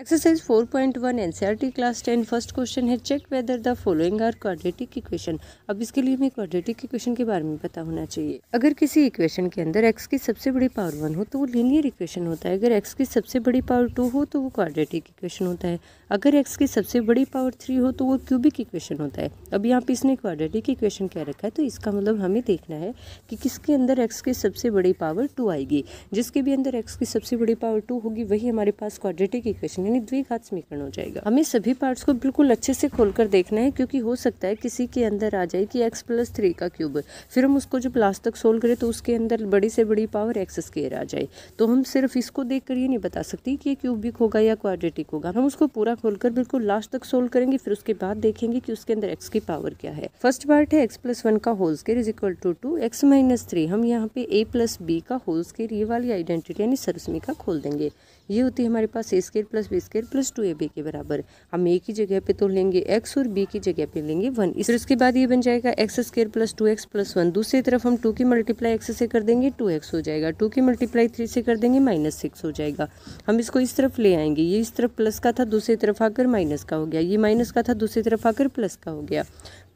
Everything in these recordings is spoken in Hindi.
exercise 4.1 point one N C R T class ten first question है check whether the following are quadratic equation अब इसके लिए हमें क्वाड्रेटिक इक्वेशन के बारे में पता होना चाहिए अगर किसी इक्वेशन के अंदर एक्स की सबसे बड़ी पावर वन हो तो वो लीनियर इक्वेशन होता है अगर एक्स की सबसे बड़ी पावर टू हो तो वो क्वाड्रेटिक इक्वेशन होता है अगर एक्स की सबसे बड़ी पावर थ्री हो तो वो क्यूबिक इक्वेशन होता है अब यहाँ पे इसने क्वाड्रेटिक इक्वेशन क्या रखा है तो इसका मतलब हमें देखना है कि किसके अंदर एक्स की सबसे बड़ी पावर टू आएगी जिसके भी अंदर एक्स की सबसे बड़ी पावर टू होगी वही हमारे पास क्वाड्रेटिक इक्वेशन यानी द्विघात समीकरण हो जाएगा हमें सभी पार्ट्स को बिल्कुल अच्छे से खोलकर देखना है क्योंकि हो सकता है किसी के अंदर आ जाए कि एक्स प्लस थ्री का क्यूब फिर हम उसको जब लास्ट तक सोल्व करें तो उसके अंदर बड़ी से बड़ी पावर एक्स स्केयर आ जाए तो हम सिर्फ इसको देख कर ये नहीं बता सकते कि ये क्यूबिक होगा या क्वाड्रेटिक होगा हम उसको पूरा खोलकर बिल्कुल लास्ट तक सोल्व करेंगे फिर उसके बाद देखेंगे कि उसके अंदर एक्स की पावर क्या है फर्स्ट पार्ट है एक्स प्लस वन का whole square is equal to two x minus three हम यहाँ पे ए प्लस बी का होल स्केयर ये वाली आइडेंटिटी यानी सरसमी का खोल देंगे ये होती है हमारे पास a square plus b square plus two a b के बराबर हम ए की जगह पे तो लेंगे एक्स और बी की जगह पे लेंगे वन इस इसके बाद ये बन जाएगा x square plus two x plus one दूसरी तरफ हम टू की मल्टीप्लाई एक्स से कर देंगे टू एक्स हो जाएगा टू की मल्टीप्लाई थ्री से कर देंगे माइनस सिक्स हो जाएगा हम इसको इस तरफ ले आएंगे ये इस तरफ प्लस का था दूसरी तरफ आकर माइनस का हो गया ये माइनस का था दूसरी तरफ आकर प्लस का हो गया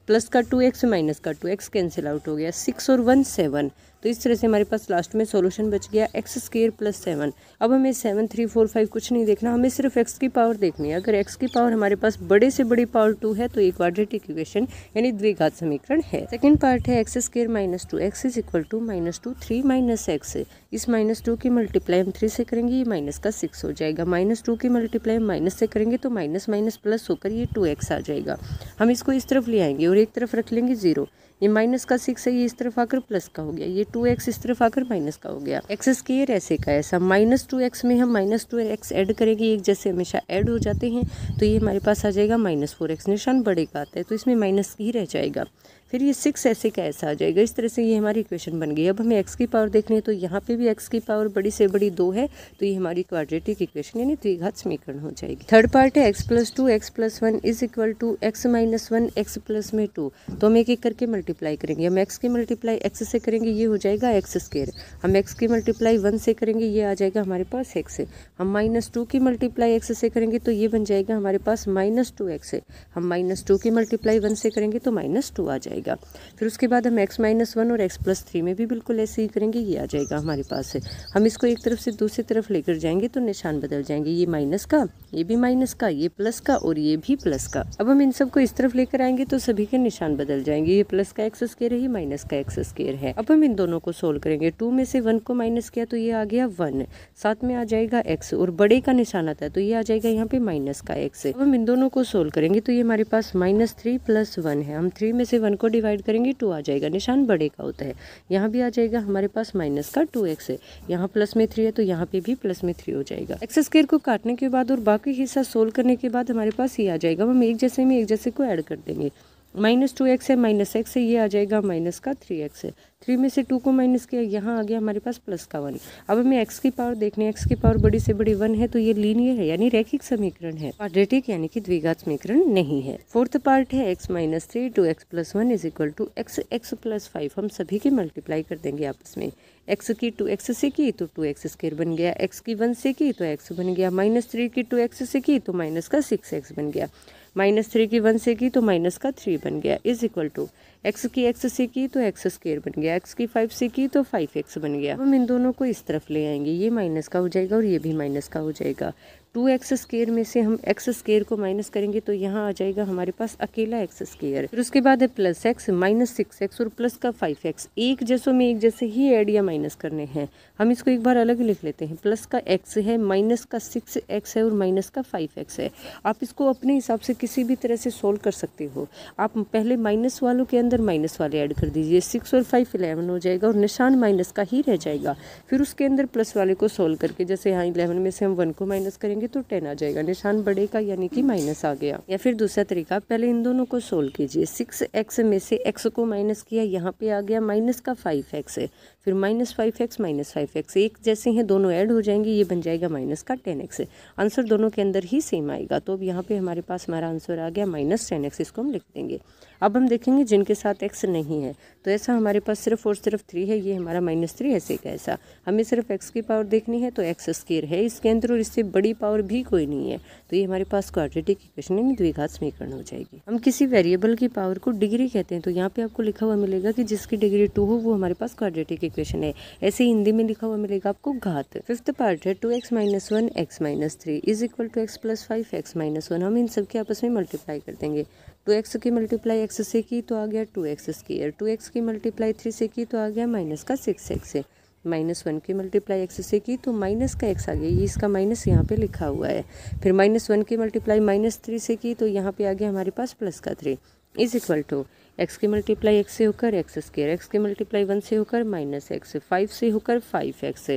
प्लस का टू एक्स माइनस का टू एक्स कैंसिल आउट हो गया सिक्स और वन सेवन तो इस तरह से हमारे पास लास्ट में सॉल्यूशन बच गया एक्स स्केयर प्लस सेवन अब हमें सेवन थ्री फोर फाइव कुछ नहीं देखना हमें सिर्फ एक्स की पावर देखनी है अगर एक्स की पावर हमारे पास बड़े से बड़ी पावर टू है तो ये क्वाड्रेटिक इक्वेशन यानी द्विघात समीकरण है सेकेंड पार्ट है x square minus two x is equal to minus two three minus x इस माइनस टू की मल्टीप्लाई हम थ्री से करेंगे ये माइनस का सिक्स हो जाएगा माइनस टू की मल्टीप्लाई माइनस से करेंगे तो माइनस माइनस प्लस होकर ये टू एक्स आ जाएगा हम इसको इस तरफ ले आएंगे और एक तरफ रख लेंगे जीरो ये माइनस का सिक्स है ये इस तरफ आकर प्लस का हो गया ये टू एक्स इस तरफ आकर माइनस का हो गया एक्स स्केयर ऐसे का ऐसा माइनस टू एक्स में हम माइनस टू एक्स एड करेंगे एक जैसे हमेशा ऐड हो जाते हैं तो ये हमारे पास आ जाएगा माइनस फोर एक्स निशान बढ़ेगा आता है तो इसमें माइनस ही रह जाएगा फिर ये सिक्स ऐसे का ऐसा आ जाएगा इस तरह से ये हमारी इक्वेशन बन गई अब हमें एक्स की पावर देखनी है तो यहाँ पे भी एक्स की पावर बड़ी से बड़ी दो है तो ये हमारी क्वाड्रेटिक इक्वेशन यानी द्विघात समीकरण हो जाएगी थर्ड पार्ट है x plus two x plus one is equal to x minus one x plus में टू तो हम एक एक करके मल्टीप्लाई करेंगे हम एक्स की मल्टीप्लाई एक्स से करेंगे ये हो जाएगा एक्स स्केयर हम एक्स की मल्टीप्लाई वन से करेंगे ये आ जाएगा हमारे पास एक्स हम माइनस टू की मल्टीप्लाई एक्स से करेंगे तो ये बन जाएगा हमारे पास माइनस टू एक्स हम माइनस टू की मल्टीप्लाई वन से करेंगे तो माइनस टू आ जाएगा जाएगा फिर उसके बाद हम एक्स माइनस वन और एक्स प्लस थ्री में भी बिल्कुल ऐसे ही करेंगे ये आ जाएगा हमारे पास से हम इसको एक तरफ से दूसरी तरफ लेकर जाएंगे तो निशान बदल जाएंगे ये माइनस का ये भी माइनस का ये प्लस का और ये भी प्लस का अब हम इन सबको इस तरफ लेकर आएंगे तो सभी के निशान बदल जाएंगे ये प्लस का एक्स स्केयर है ये माइनस का एक्स स्केयर है अब हम इन दोनों को सोल्व करेंगे टू में से वन को माइनस किया तो ये आ गया वन साथ में आ जाएगा एक्स और बड़े का निशान आता है तो ये आ जाएगा यहाँ पे माइनस का एक्स अब हम इन दोनों को सोल्व करेंगे तो ये हमारे पास माइनस थ्री प्लस वन है हम थ्री में से वन को डिवाइड करेंगे टू आ जाएगा निशान बड़े का होता है यहाँ भी आ जाएगा हमारे पास माइनस का टू एक्स है यहाँ प्लस में थ्री है तो यहाँ पे भी प्लस में थ्री हो जाएगा एक्स स्केयर को काटने के बाद और बाकी हिस्सा सोल्व करने के बाद हमारे पास ये आ जाएगा हम एक जैसे में एक जैसे को ऐड कर देंगे माइनस टू एक्स है माइनस एक्स है ये आ जाएगा माइनस का थ्री एक्स है थ्री में से टू को माइनस किया यहाँ आ गया हमारे पास प्लस का वन अब हमें एक्स की पावर देखने एक्स की पावर बड़ी से बड़ी वन है तो ये लीनियर है यानी रैखिक समीकरण है क्वाड्रेटिक यानी कि द्विघात समीकरण नहीं है फोर्थ पार्ट है x minus three two x plus one is equal to x x plus five हम सभी की मल्टीप्लाई कर देंगे आपस में एक्स की टू एक्स से की तो टू एक्स स्केयर बन गया एक्स की वन से की तो एक्स बन गया माइनस थ्री की टू एक्स से की तो माइनस का सिक्स एक्स बन गया माइनस थ्री की वन से की तो माइनस का थ्री बन गया इज इक्वल टू एक्स की एक्स से की तो एक्स स्क्र बन गया एक्स की फाइव से की तो फाइव एक्स बन गया हम इन दोनों को इस तरफ ले आएंगे ये माइनस का हो जाएगा और ये भी माइनस का हो जाएगा टू एक्स स्केयर में से हम एक्स स्केयर को माइनस करेंगे तो यहाँ आ जाएगा हमारे पास अकेला एक्स स्केयर फिर उसके बाद है plus x minus six x और प्लस का फाइव एक्स एक जैसों में एक जैसे ही ऐड या माइनस करने हैं हम इसको एक बार अलग लिख लेते हैं प्लस का एक्स है माइनस का सिक्स एक्स है और माइनस का फाइव एक्स है आप इसको अपने हिसाब से किसी भी तरह से सोल्व कर सकते हो आप पहले माइनस वालों के अंदर माइनस वाले ऐड कर दीजिए सिक्स और फाइव इलेवन हो जाएगा और निशान माइनस का ही रह जाएगा फिर उसके अंदर प्लस वाले को सोल्व करके जैसे यहाँ इलेवन में से हम वन को माइनस करेंगे करेंगे तो टेन आ जाएगा निशान बढ़ेगा यानी कि माइनस आ गया या फिर दूसरा तरीका पहले इन दोनों को सोल्व कीजिए सिक्स एक्स में से एक्स को माइनस किया यहाँ पे आ गया माइनस का फाइव एक्स फिर minus five x minus five x एक जैसे हैं दोनों ऐड हो जाएंगे ये बन जाएगा माइनस का टेन एक्स आंसर दोनों के अंदर ही सेम आएगा तो अब यहाँ पे हमारे पास हमारा आंसर आ गया माइनस टेन एक्स इसको हम लिख देंगे अब हम देखेंगे जिनके साथ एक्स नहीं है तो ऐसा हमारे पास सिर्फ और सिर्फ थ्री है ये हमारा माइनस थ्री ऐसे का ऐसा हमें सिर्फ एक्स की पावर देखनी है तो एक्स स्केयर है इसके अंदर और इससे बड़ी पावर भी कोई नहीं है तो ये हमारे पास क्वाड्रेटिक इक्वेशन यानी द्विघात समीकरण हो जाएगी हम किसी वेरिएबल की पावर को डिग्री कहते हैं तो यहाँ पे आपको लिखा हुआ मिलेगा कि जिसकी डिग्री टू हो वो हमारे पास क्वाड्रेटिक इक्वेशन है ऐसे हिंदी में लिखा हुआ मिलेगा आपको घात फिफ्थ पार्ट है two x minus one x minus three is equal to x plus five x minus one हम इन सबके आपस में मल्टीप्लाई कर देंगे टू एक्स की मल्टीप्लाई एक्स से की तो आ गया two x square two x की मल्टीप्लाई थ्री से की तो आ गया माइनस का सिक्स एक्स है माइनस वन की मल्टीप्लाई एक्स से की तो माइनस का एक्स आ गया ये इसका माइनस यहाँ पे लिखा हुआ है फिर माइनस वन की मल्टीप्लाई माइनस थ्री से की तो यहाँ पे आ गया हमारे पास प्लस का three is equal to x की मल्टीप्लाई एक्स से होकर एक्स स्केयर एक्स की मल्टीप्लाई वन से होकर माइनस एक्स फाइव से होकर फाइव एक्स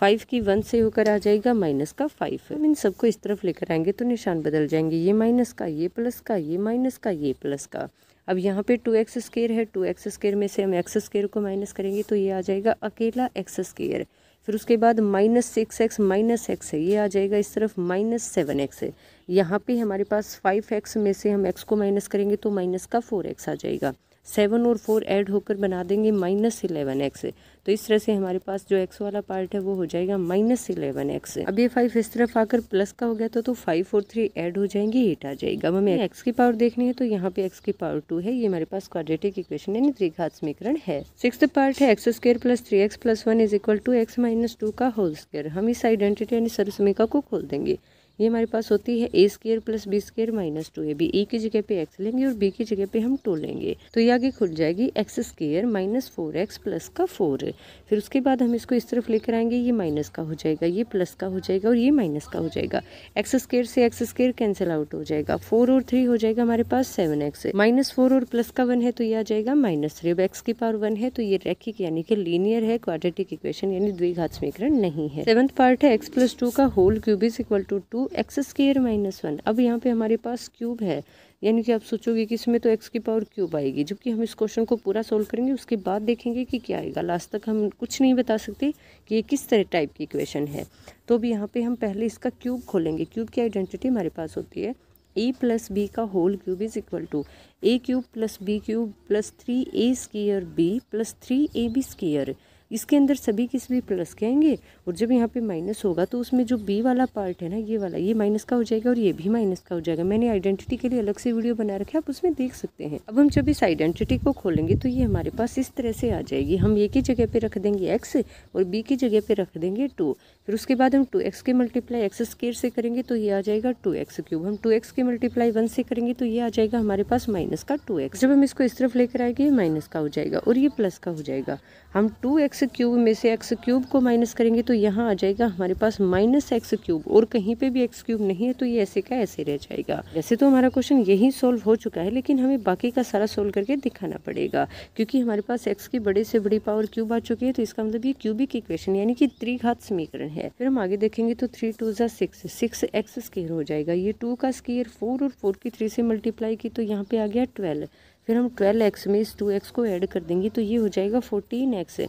फाइव की वन से होकर आ जाएगा माइनस का फाइव हम इन सबको इस तरफ लेकर आएंगे तो निशान बदल जाएंगे ये माइनस का ये प्लस का ये माइनस का ये प्लस का अब यहाँ पे टू एक्स स्केयर है टू एक्स स्केयर में से हम एक्स स्केयर को माइनस करेंगे तो ये आ जाएगा अकेला एक्स स्केयर फिर उसके बाद minus six x minus x है ये आ जाएगा इस तरफ माइनस सेवन एक्स है यहाँ पे हमारे पास फाइव एक्स में से हम एक्स को माइनस करेंगे तो माइनस का फोर एक्स आ जाएगा सेवन और फोर ऐड होकर बना देंगे माइनस इलेवन एक्स तो इस तरह से हमारे पास जो एक्स वाला पार्ट है वो हो जाएगा माइनस इलेवन एक्स अब ये फाइव इस तरफ आकर प्लस का हो गया तो फाइव और थ्री ऐड हो जाएंगे एट आ जाएगा अब हमें एक्स की पावर देखनी है तो यहाँ पे एक्स की पावर टू है ये हमारे पास क्वाड्रेटिक इक्वेशन यानी त्रिघात समीकरण है सिक्स पार्ट है x square plus three x plus one is equal to x minus two का होल स्क्र हम इस आइडेंटिटी यानी सरसमीका को खोल देंगे ये हमारे पास होती है a square plus b square minus two a b a की जगह पे एक्स लेंगे और बी की जगह पे हम टू लेंगे तो ये आगे खुल जाएगी x square minus four x plus का फोर फिर उसके बाद हम इसको इस तरफ लेकर आएंगे ये माइनस का हो जाएगा ये प्लस का हो जाएगा और ये माइनस का हो जाएगा एक्स स्केयर से एक्स स्केयर कैंसिल आउट हो जाएगा फोर और थ्री हो जाएगा हमारे पास सेवन एक्स माइनस फोर और प्लस का वन है तो ये आ जाएगा माइनस थ्री अब एक्स की पावर वन है तो ये रैखिक यानी कि लीनियर है क्वाड्रेटिक इक्वेशन यानी द्विघात समीकरण नहीं है सेवंथ पार्ट है एक्स प्लस टू का whole cube is equal to two x square minus one अब यहाँ पे हमारे पास क्यूब है यानी कि आप सोचोगे कि इसमें तो एक्स की पावर क्यूब आएगी जबकि हम इस क्वेश्चन को पूरा सॉल्व करेंगे उसके बाद देखेंगे कि क्या आएगा लास्ट तक हम कुछ नहीं बता सकते कि ये किस तरह टाइप की इक्वेशन है तो अब यहाँ पर हम पहले इसका क्यूब खोलेंगे क्यूब की आइडेंटिटी हमारे पास होती है ए प्लस बी का whole cube is equal to a cube plus b cube plus three a square b plus three a b square इसके अंदर सभी के सभी प्लस के आएंगे और जब यहाँ पे माइनस होगा तो उसमें जो बी वाला पार्ट है ना ये वाला ये माइनस का हो जाएगा और ये भी माइनस का हो जाएगा मैंने आइडेंटिटी के लिए अलग से वीडियो बना रखे आप उसमें देख सकते हैं अब हम जब इस आइडेंटिटी को खोलेंगे तो ये हमारे पास इस तरह से आ जाएगी हम ये की जगह पर रख देंगे एक्स और बी की जगह पर रख देंगे टू फिर उसके बाद हम टू एक्स के मल्टीप्लाई एक्स स्केयर से करेंगे तो ये आ जाएगा टू एक्स क्यूब हम टू एक्स के मल्टीप्लाई वन से करेंगे तो ये आ जाएगा हमारे पास माइनस का टू एक्स जब हम इसको इस तरफ लेकर आएंगे माइनस का हो जाएगा और ये प्लस का हो जाएगा हम टू एक्स एक्स क्यूब में से एक्स क्यूब को माइनस करेंगे तो यहाँ आ जाएगा हमारे पास माइनस एक्स क्यूब और कहीं पे भी एक्स क्यूब नहीं है तो ये ऐसे का ऐसे रह जाएगा वैसे तो हमारा क्वेश्चन यही सोल्व हो चुका है लेकिन हमें बाकी का सारा सोल्व करके दिखाना पड़ेगा क्योंकि हमारे पास एक्स की बड़े से बड़ी पावर क्यूब आ चुकी है तो इसका मतलब ये क्यूबिक इक्वेशन यानी कि त्रिघात समीकरण है फिर हम आगे देखेंगे तो थ्री टू ज़ा सिक्स सिक्स एक्स स्केयर हो जाएगा ये टू का स्केयर फोर और फोर की थ्री से मल्टीप्लाई की तो यहाँ पे आ गया ट्वेल्व फिर हम ट्वेल्व एक्स में इस टू एक्स को ऐड कर देंगे तो ये हो जाएगा फोर्टीन एक्स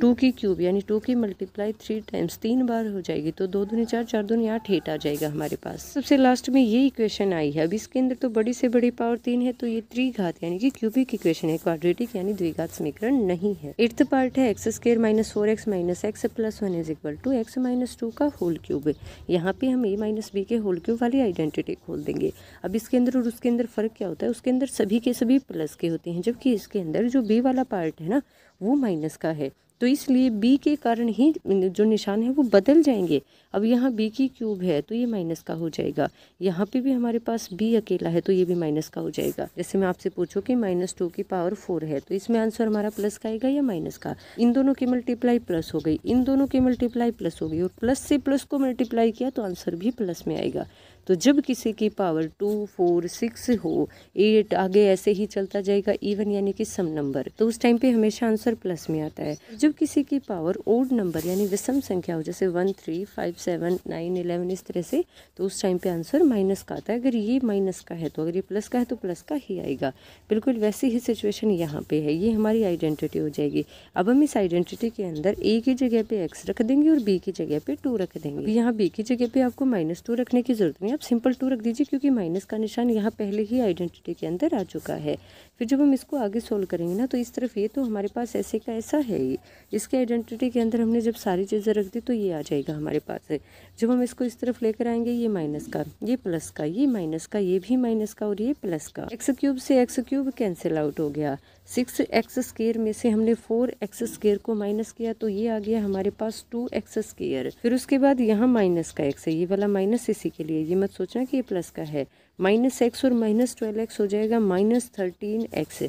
टू की क्यूब यानी टू की मल्टीप्लाई थ्री टाइम्स तीन बार हो जाएगी तो दो दूनी चार चार दूनी आठ एट आ जाएगा हमारे पास सबसे लास्ट में ये इक्वेशन आई है अब इसके अंदर तो बड़ी से बड़ी पावर तीन है तो ये घात यानी कि क्यूबिक इक्वेशन है क्वाड्रेटिक यानी द्विघात समीकरण नहीं है एट्थ पार्ट है x square minus four x minus x plus one is equal to x minus two का होल क्यूब यहाँ पे हम ए माइनस बी के होल क्यूब वाली आइडेंटिटी खोल देंगे अब इसके अंदर और उसके अंदर फर्क क्या होता है उसके अंदर सभी के सभी प्लस प्लस के होते हैं जबकि इसके अंदर जो बी वाला पार्ट है ना वो माइनस का है तो इसलिए बी के कारण ही जो निशान है वो बदल जाएंगे अब यहाँ बी की क्यूब है तो ये माइनस का हो जाएगा यहाँ पे भी हमारे पास बी अकेला है तो ये भी माइनस का हो जाएगा जैसे मैं आपसे पूछूं कि माइनस टू की पावर फोर है तो इसमें आंसर हमारा प्लस का आएगा या माइनस का इन दोनों की मल्टीप्लाई प्लस हो गई इन दोनों की मल्टीप्लाई प्लस हो गई और प्लस से प्लस को मल्टीप्लाई किया तो आंसर भी प्लस में आएगा तो जब किसी की पावर टू फोर सिक्स हो एट आगे ऐसे ही चलता जाएगा इवन यानी कि सम नंबर तो उस टाइम पे हमेशा आंसर प्लस में आता है जब किसी की पावर ओड नंबर यानी विषम संख्या हो जैसे one three five seven nine eleven इस तरह से तो उस टाइम पे आंसर माइनस का आता है अगर ये माइनस का है तो अगर ये प्लस का है तो प्लस का ही आएगा बिल्कुल वैसी ही सिचुएशन यहाँ पे है ये हमारी आइडेंटिटी हो जाएगी अब हम इस आइडेंटिटी के अंदर ए की जगह पे एक्स रख देंगे और बी की जगह पे टू रख देंगे यहाँ बी की जगह पे आपको माइनस टू रखने की जरूरत नहीं हैं आप सिंपल टू रख दीजिए क्योंकि माइनस का निशान यहाँ पहले ही आइडेंटिटी के अंदर आ चुका है फिर जब हम इसको आगे सोल्व करेंगे ना तो इस तरफ ये तो हमारे पास ऐसे का ऐसा है ही इसके आइडेंटिटी के अंदर हमने जब सारी चीज़ें रख दी तो ये आ जाएगा हमारे पास जब हम इसको इस तरफ लेकर आएंगे ये माइनस का ये प्लस का ये माइनस का ये भी माइनस का और ये प्लस का एक्स क्यूब से एक्स क्यूब कैंसिल आउट हो गया सिक्स एक्स स्केयर में से हमने फोर एक्स स्केयर को माइनस किया तो ये आ गया हमारे पास टू एक्स स्केयर फिर उसके बाद यहाँ माइनस का एक्स है ये वाला माइनस इसी के लिए ये मत सोचना कि ये प्लस का है माइनस एक्स और माइनस ट्वेल्व एक्स हो जाएगा माइनस थर्टीन एक्स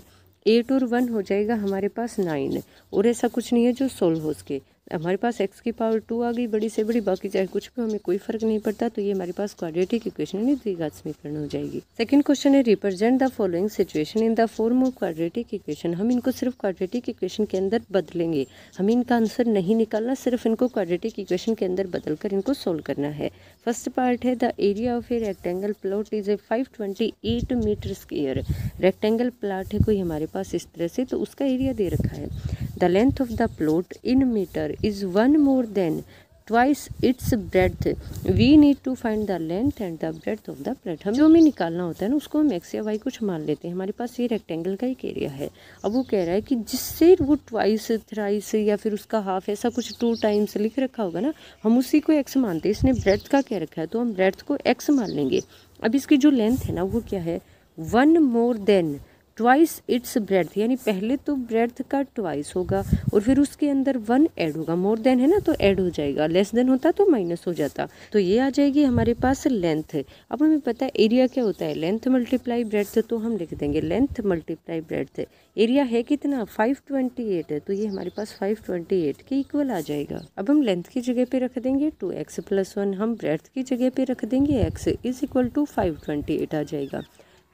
एट और वन हो जाएगा हमारे पास नाइन और ऐसा कुछ नहीं है जो सोल्व हो सके हमारे पास एक्स की पावर टू आ गई बड़ी से बड़ी बाकी चाहे कुछ भी हमें कोई फर्क नहीं पड़ता तो ये हमारे पास क्वाड्रेटिक इक्वेशन में द्विघात समीकरण हो जाएगी सेकंड क्वेश्चन है represent the following situation in the form of quadratic equation हम इनको सिर्फ क्वाड्रेटिक इक्वेशन के अंदर बदलेंगे हमें इनका आंसर नहीं निकालना सिर्फ इनको क्वाड्रेटिक इक्वेशन के अंदर बदल कर इनको सोल्व करना है फर्स्ट पार्ट है the area of a rectangle plot is a five twenty eight metre square rectangle plot है कोई हमारे पास इस तरह से तो उसका एरिया दे रखा है The length of the plot in meter is one more than twice its breadth we need to find the length and the breadth of the plate हम जो हमें निकालना होता है ना उसको हम एक्स या वाई कुछ मान लेते हैं हमारे पास ये रेक्टेंगल का एक एरिया है अब वो कह रहा है कि जिससे वो ट्वाइस थ्राइस या फिर उसका हाफ ऐसा कुछ टू टाइम्स लिख रखा होगा ना हम उसी को एक्स मानते हैं इसने ब्रेथ का कह रखा है तो हम ब्रेथ को एक्स मान लेंगे अब इसकी जो लेंथ है ना वो क्या है one more than twice its breadth यानी पहले तो ब्रेथ का ट्वाइस होगा और फिर उसके अंदर वन ऐड होगा मोर देन है ना तो ऐड हो जाएगा लेस देन होता तो माइनस हो जाता तो ये आ जाएगी हमारे पास लेंथ अब हमें पता है एरिया क्या होता है लेंथ मल्टीप्लाई ब्रेथ तो हम लिख देंगे लेंथ मल्टीप्लाई ब्रेड एरिया है कितना फाइव ट्वेंटी एट है तो ये हमारे पास फाइव ट्वेंटी एट के इक्वल आ जाएगा अब हम लेंथ की जगह पे रख देंगे टू एक्स प्लस वन हम ब्रेथ की जगह पे रख देंगे x is equal to five twenty eight आ जाएगा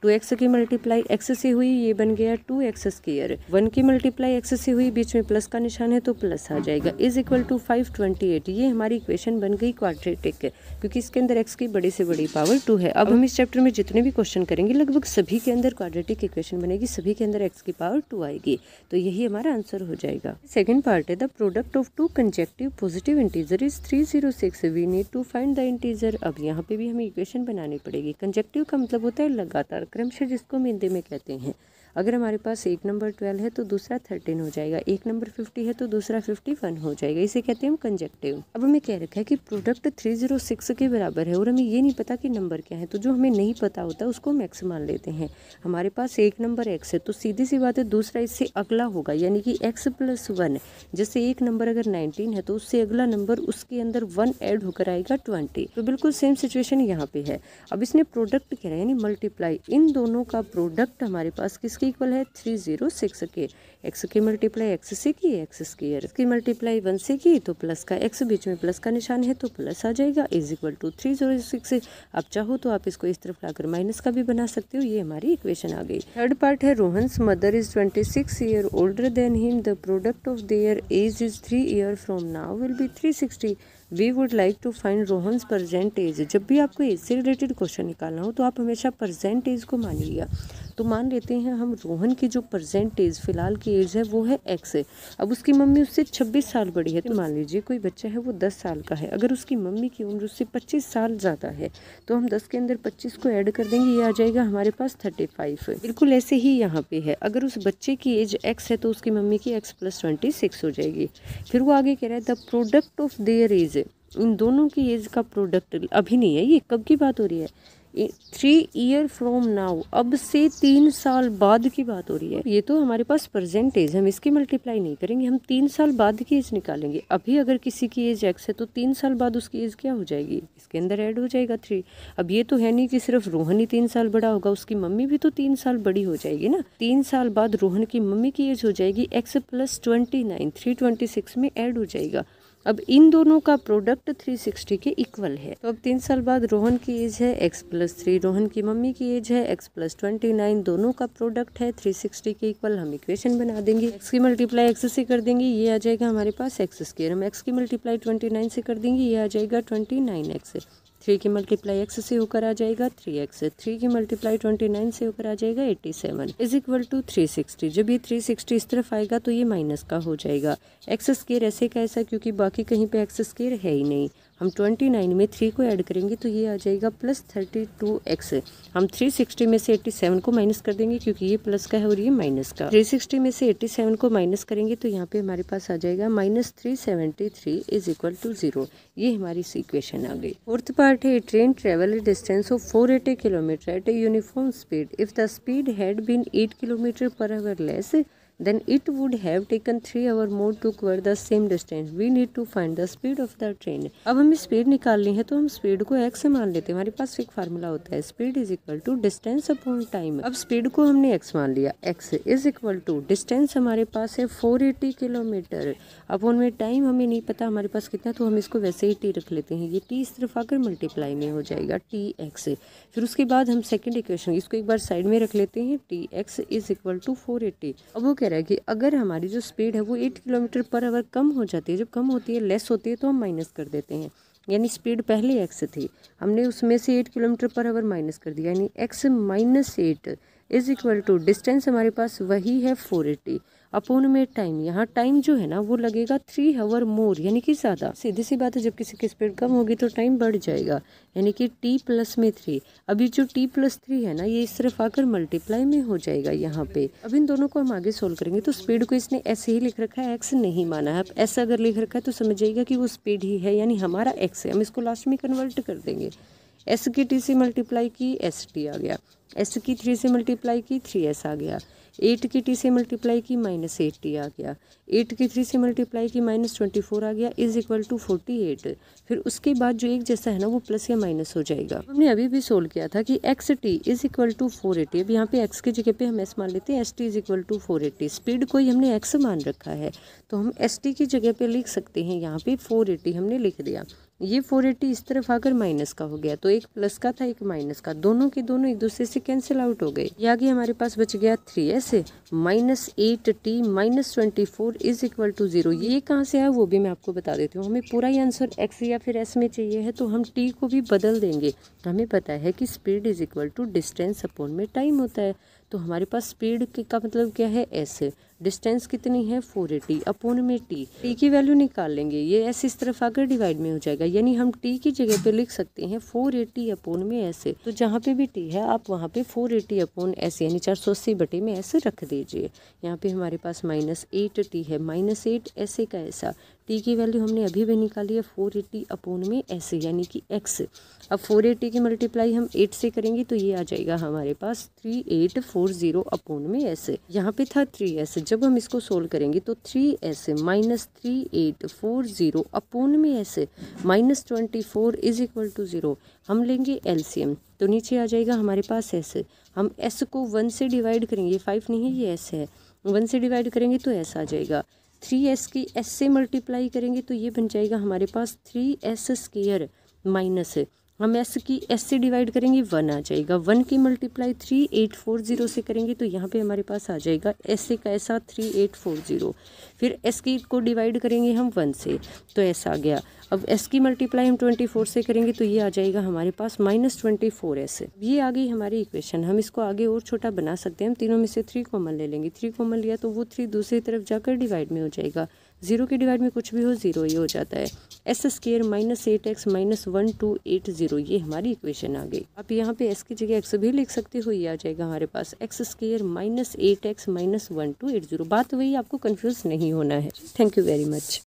टू एक्स की मल्टीप्लाई एक्स से हुई ये बन गया टू एक्स स्केयर वन की मल्टीप्लाई एक्स से हुई बीच में प्लस का निशान है तो प्लस आ जाएगा is equal to five twenty eight ये हमारी इक्वेशन बन गई क्वाड्रेटिक क्योंकि इसके अंदर एक्स की बड़ी से बड़ी पावर टू है अब हम इस चैप्टर में जितने भी क्वेश्चन करेंगे लगभग सभी के अंदर क्वाड्रेटिक इक्वेशन बनेगी सभी के अंदर एक्स की पावर टू आएगी तो यही हमारा आंसर हो जाएगा सेकेंड पार्ट है the product of two consecutive positive integer is three zero six we need to find the integer अब यहाँ पे भी हमें इक्वेशन बनानी पड़ेगी कंजेक्टिव का मतलब होता है लगातार क्रमशः जिसको हिंदी में कहते हैं अगर हमारे पास एक नंबर ट्वेल्व है तो दूसरा थर्टीन हो जाएगा एक नंबर फिफ्टी है तो दूसरा फिफ्टी वन हो जाएगा इसे कहते हैं हम कंजेक्टिव अब हमें कह रखा है कि प्रोडक्ट थ्री जीरो सिक्स के बराबर है और हमें ये नहीं पता कि नंबर क्या है तो जो हमें नहीं पता होता उसको हम एक्स मान लेते हैं हमारे पास एक नंबर एक्स है तो सीधी सी बात है दूसरा इससे अगला होगा यानी कि एक्स प्लस वन जैसे एक नंबर अगर नाइनटीन है तो उससे अगला नंबर उसके अंदर वन एड होकर आएगा ट्वेंटी तो बिल्कुल सेम सिचुएशन यहाँ पे है अब इसने प्रोडक्ट कह रहे है यानी मल्टीप्लाई इन दोनों का प्रोडक्ट हमारे पास किस किसकी इक्वल है थ्री जीरो सिक्स के एक्स की मल्टीप्लाई एक्स से की एक्स स्क्र की मल्टीप्लाई वन से की तो प्लस का एक्स बीच में प्लस का निशान है तो प्लस आ जाएगा is equal to three zero six आप चाहो तो आप इसको इस तरफ लाकर माइनस का भी बना सकते हो ये हमारी इक्वेशन आ गई थर्ड पार्ट है Rohan's mother is twenty six year older than him the product of their age is three year from now will be three sixty we would like to find Rohan's present age जब भी आपको एज से रिलेटेड क्वेश्चन निकालना हो तो आप हमेशा प्रजेंट एज को मानिएगा तो मान लेते हैं हम रोहन की जो प्रजेंट एज फ़िलहाल की एज है वो है एक्स है अब उसकी मम्मी उससे छब्बीस साल बड़ी है तो मान लीजिए कोई बच्चा है वो दस साल का है अगर उसकी मम्मी की उम्र उससे पच्चीस साल ज़्यादा है तो हम दस के अंदर पच्चीस को ऐड कर देंगे ये आ जाएगा हमारे पास थर्टी फाइव बिल्कुल ऐसे ही यहाँ पे है अगर उस बच्चे की एज एक्स है तो उसकी मम्मी की एक्स प्लस ट्वेंटी सिक्स हो जाएगी फिर वो आगे कह रहा है the product of their age इन दोनों की एज का प्रोडक्ट अभी नहीं है ये कब की बात हो रही है थ्री ईयर फ्रॉम नाउ अब से तीन साल बाद की बात हो रही है ये तो हमारे पास प्रेजेंट एज हम इसकी मल्टीप्लाई नहीं करेंगे हम तीन साल बाद की एज निकालेंगे अभी अगर किसी की एज एक्स है तो तीन साल बाद उसकी एज क्या हो जाएगी इसके अंदर ऐड हो जाएगा थ्री अब ये तो है नहीं कि सिर्फ रोहन ही तीन साल बड़ा होगा उसकी मम्मी भी तो तीन साल बड़ी हो जाएगी ना तीन साल बाद रोहन की मम्मी की एज हो जाएगी x plus twenty nine three twenty six में ऐड हो जाएगा अब इन दोनों का प्रोडक्ट 360 के इक्वल है तो अब तीन साल बाद रोहन की एज है एक्स प्लस थ्री रोहन की मम्मी की एज है एक्स प्लस ट्वेंटी नाइन दोनों का प्रोडक्ट है 360 के इक्वल हम इक्वेशन बना देंगे एक्स की मल्टीप्लाई एक्स से कर देंगे ये आ जाएगा हमारे पास एक्स स्केयर हम एक्स की मल्टीप्लाई ट्वेंटी से कर देंगे ये आ जाएगा ट्वेंटी नाइन एक्स थ्री की मल्टीप्लाई एक्स से होकर आ जाएगा थ्री एक्स थ्री की मल्टीप्लाई ट्वेंटी नाइन से होकर आ जाएगा eighty seven is equal to three sixty जब ये थ्री सिक्सटी इस तरफ आएगा तो ये माइनस का हो जाएगा एक्स स्केयर ऐसे का ऐसा क्योंकि बाकी कहीं पे एक्स स्केयर है ही नहीं हम ट्वेंटी में थ्री को ऐड करेंगे तो ये आ जाएगा प्लस थर्टी टू एक्स हम थ्री सिक्सटी में से 87 सेवन को माइनस कर देंगे क्योंकि ये प्लस का है और ये माइनस का थ्री में से 87 सेवन को माइनस करेंगे तो यहाँ पे हमारे पास आ जाएगा minus three seventy three is equal to zero ये हमारी इक्वेशन आ गई फोर्थ पार्ट है train travel distance of four eight kilometre at a uniform speed if the speed had been eight kilometre per hour less then it would have taken 3 hour more to cover the same distance we need to find the speed of the train अब हमें स्पीड निकालनी है तो हम स्पीड को x से मान लेते हैं हमारे पास एक फार्मूला होता है speed is equal to distance upon time अब स्पीड को हमने x मान लिया x is equal to distance हमारे पास है फोर एटी किलोमीटर अब उनमें टाइम हमें नहीं पता हमारे पास कितना तो हम इसको वैसे ही टी रख लेते हैं ये टी इस तरफ आकर मल्टीप्लाई में हो जाएगा टी एक्स फिर उसके बाद हम सेकेंड इक्वेशन इसको एक बार साइड में रख लेते हैं t x is equal to four eighty अब वो कह रहा कि अगर हमारी जो स्पीड है वो एट किलोमीटर पर आवर कम हो जाती है जब कम होती है लेस होती है तो हम माइनस कर देते हैं यानी स्पीड पहले एक्स थी हमने उसमें से eight kilometre per hour minus कर दिया यानी x minus eight is equal to distance हमारे पास वही है फोर एट्टी अपोन में टाइम यहाँ टाइम जो है ना वो लगेगा थ्री हावर मोर यानी कि ज़्यादा सीधी सी बात है जब किसी की स्पीड कम होगी तो टाइम बढ़ जाएगा यानी कि टी प्लस में थ्री अभी जो टी प्लस थ्री है ना ये सिर्फ आकर मल्टीप्लाई में हो जाएगा यहाँ पे अब इन दोनों को हम आगे सोल्व करेंगे तो स्पीड को इसने ऐसे ही लिख रखा है एक्स नहीं माना है अब ऐसा अगर लिख रखा है तो समझ जाएगा कि वो स्पीड ही है यानी हमारा एक्स है हम इसको लास्ट में कन्वर्ट कर देंगे एस की टी से मल्टीप्लाई की एस टी आ गया एस की थ्री से मल्टीप्लाई की थ्री एस आ गया एट की टी से मल्टीप्लाई की माइनस एट टी आ गया एट की थ्री से मल्टीप्लाई की माइनस ट्वेंटी फोर आ गया is equal to forty eight फिर उसके बाद जो एक जैसा है ना वो प्लस या माइनस हो जाएगा हमने अभी भी सोल्व किया था कि x t is equal to four eighty अब यहाँ पे एक्स की जगह पे हम एस मान लेते हैं s t is equal to four eighty speed को ही हमने एक्स मान रखा है तो हम एस टी की जगह पर लिख सकते हैं यहाँ पे फोर एटी हमने लिख दिया ये फोर एट्टी इस तरफ आकर माइनस का हो गया तो एक प्लस का था एक माइनस का दोनों के दोनों एक दूसरे से कैंसिल आउट हो गए आगे हमारे पास बच गया थ्री ऐसे minus eight t minus twenty four is equal to zero ये कहाँ से आया वो भी मैं आपको बता देती हूँ हमें पूरा ही आंसर एक्स या फिर एस में चाहिए है तो हम टी को भी बदल देंगे हमें पता है कि speed is equal to distance upon में टाइम होता है तो हमारे पास स्पीड का मतलब क्या है एस डिस्टेंस कितनी है फोर एटी अपोन में टी टी की वैल्यू निकाल लेंगे ये एस इस तरफ आकर डिवाइड में हो जाएगा यानी हम टी की जगह पे लिख सकते हैं फोर एटी अपोन में एस तो जहाँ पे भी टी है आप वहाँ पे फोर एटी अपोन एस यानी चार सौ अस्सी बटे में एस रख दीजिए यहाँ पे हमारे पास माइनस एट टी है माइनस एट ऐसे का ऐसा टी की वैल्यू हमने अभी भी निकाली है फोर एटी अपोन में एस यानी कि एक्स अब फोर एटी की मल्टीप्लाई हम एट से करेंगे तो ये आ जाएगा हमारे पास three eight four zero upon में एस यहाँ पे था थ्री एस जब हम इसको सोल्व करेंगे तो three s minus three eight four zero upon में s minus twenty four is equal to zero हम लेंगे एलसीएम तो नीचे आ जाएगा हमारे पास एस हम एस को वन से डिवाइड करेंगे फाइव नहीं है ये एस है वन से डिवाइड करेंगे तो ऐसा आ जाएगा थ्री एस की एस से मल्टीप्लाई करेंगे तो ये बन जाएगा हमारे पास थ्री एस स्केयर माइनस हम एस की एस से डिवाइड करेंगे वन आ जाएगा वन की multiply three eight four zero से करेंगे तो यहाँ पे हमारे पास आ जाएगा एस ए का ऐसा थ्री एट फोर ज़ीरो फिर एस की को डिवाइड करेंगे हम वन से तो ऐसा आ गया अब एस की मल्टीप्लाई हम ट्वेंटी फोर से करेंगे तो ये आ जाएगा हमारे पास माइनस ट्वेंटी फोर एस ये आ गई हमारी इक्वेशन हम इसको आगे और छोटा बना सकते हैं हम तीनों में से थ्री कॉमन ले लेंगे थ्री कॉमन लिया तो वो थ्री दूसरी तरफ जाकर डिवाइड में हो जाएगा जीरो के डिवाइड में कुछ भी हो जीरो ही हो जाता है S square minus eight x minus one two eight zero ये हमारी इक्वेशन आ गई आप यहाँ पे एस की जगह एक्स भी लिख सकते हो ये आ जाएगा हमारे पास x square minus eight x minus one two eight zero बात वही आपको कन्फ्यूज नहीं होना है थैंक यू वेरी मच